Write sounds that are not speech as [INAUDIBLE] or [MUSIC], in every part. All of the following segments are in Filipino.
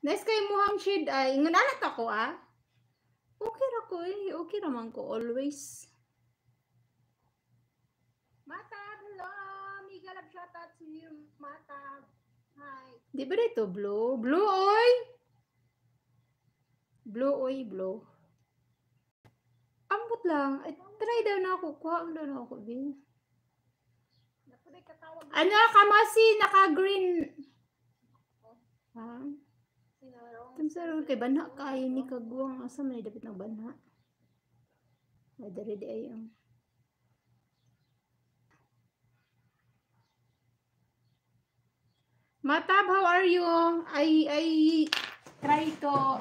Nice kay muhang shade ay. ngunanat ako ah. Okay ra ko eh. Okay man ko always. Mata, hello. Miguel love shout out to Mata. Hi. Di ba dito blue? Blue oy. Blue oy, blue. Ambot lang. Ay, try daw na ako. Kuha daw na ako, Bin. Ano, ka kamasi, naka-green. Tamsaron kay banha kay ni kaguang asa man dapat ng banha. Ay dere di ay um. Matab, how are you? I I try to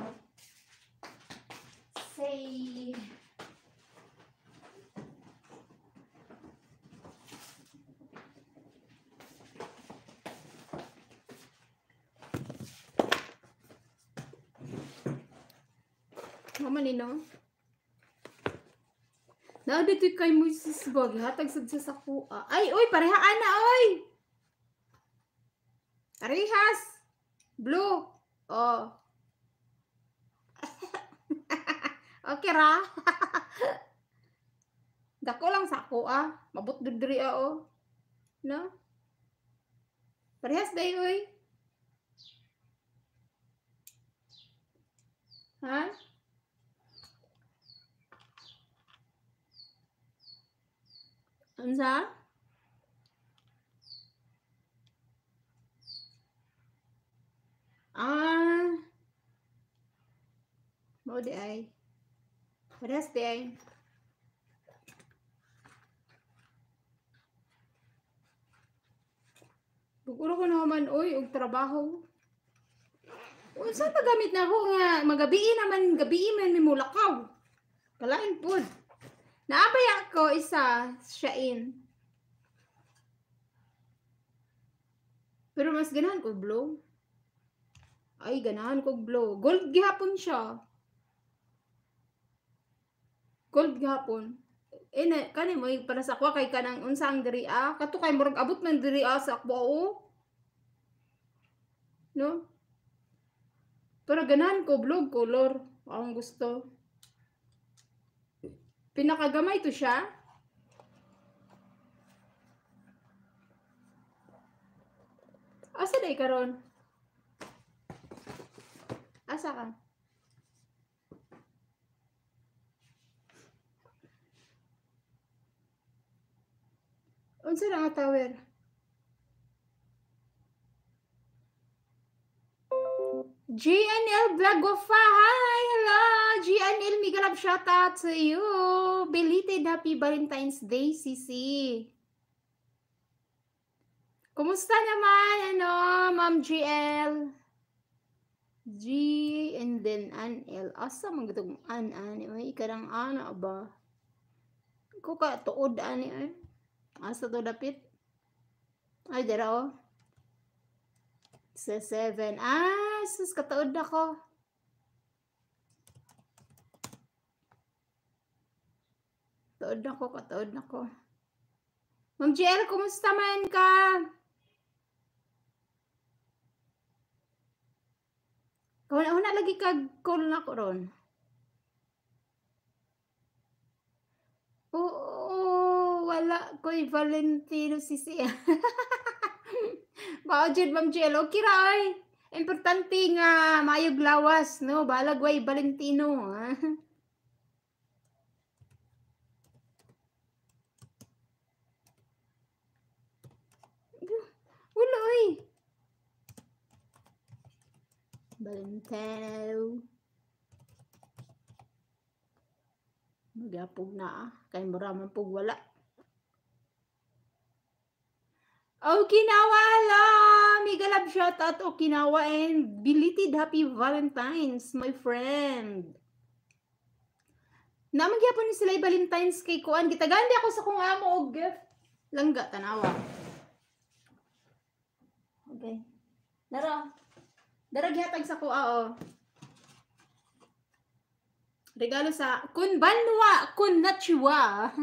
say man ni no. Na dito kay Moises Gog, hatag sad sa sakua. Ay, oy, pareha ana oy. Parehas. Blue. Oh. [LAUGHS] okay ra. [LAUGHS] Dako lang sako ah. Mabot diri ah oh. No? Parehas day oy. Ha? Huh? Unsa? Ah. Mao di ay. Paras di ay. Bukuro ko naman, oy, og trabaho. Unsa pa gamit na ako nga magabi naman, gabi man mi mulakaw. Kalain pud. Naabayan ko isa, Shain. Pero mas ganahan ko blow. Ay, ganahan ko blow. Gold gihapon siya. Gold gihapon. Eh, na, kani mo, para sa kwa kay kanang unsang diri ah. Kato kay murag abot man diri ah sa akbo oh. No? Pero ganahan ko blog color. Ang gusto. Pinakagamay to siya. Asa day karon? Asa ka? Unsa ra nga tower? GNL Vlog Hi! Hello! GNL, migalab shoutout sa iyo! Belated Happy Valentine's Day, Sisi! Kumusta naman, ano, Ma'am GL? G and then an L. Asa man gitong an ani eh? ay ikarang ana ba? Ko ka tuod ani ay. Eh? Asa to dapit? Ay dira oh. Sa 7 ah ay, sus, kataod na ko. Kataod na ko, kataod na ko. Ma'am JL, kumusta man ka? Kuna una lagi kag call na ko ron. Oo, wala ko'y Valentino si siya. Bao jud ma'am JL, okay ra oy. Importante nga mayog lawas no balagway Valentino. Ha? Wala [LAUGHS] oy. Valentino. Magapog na ah. Kay mura man pug wala. Okinawa lang! Mega love out Okinawa and belated happy Valentine's, my friend. Namang gyapon ni sila Valentine's kay Kuan. Gitagandi ako sa kung amo og gift. Langga, tanawa. Okay. Dara. Dara gihatag sa kuha, oh. Regalo sa Kunbanwa Kunnachiwa. [LAUGHS]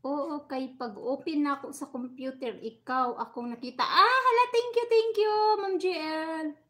Oo, kay pag-open na ako sa computer, ikaw akong nakita. Ah, hala, thank you, thank you, Ma'am JL.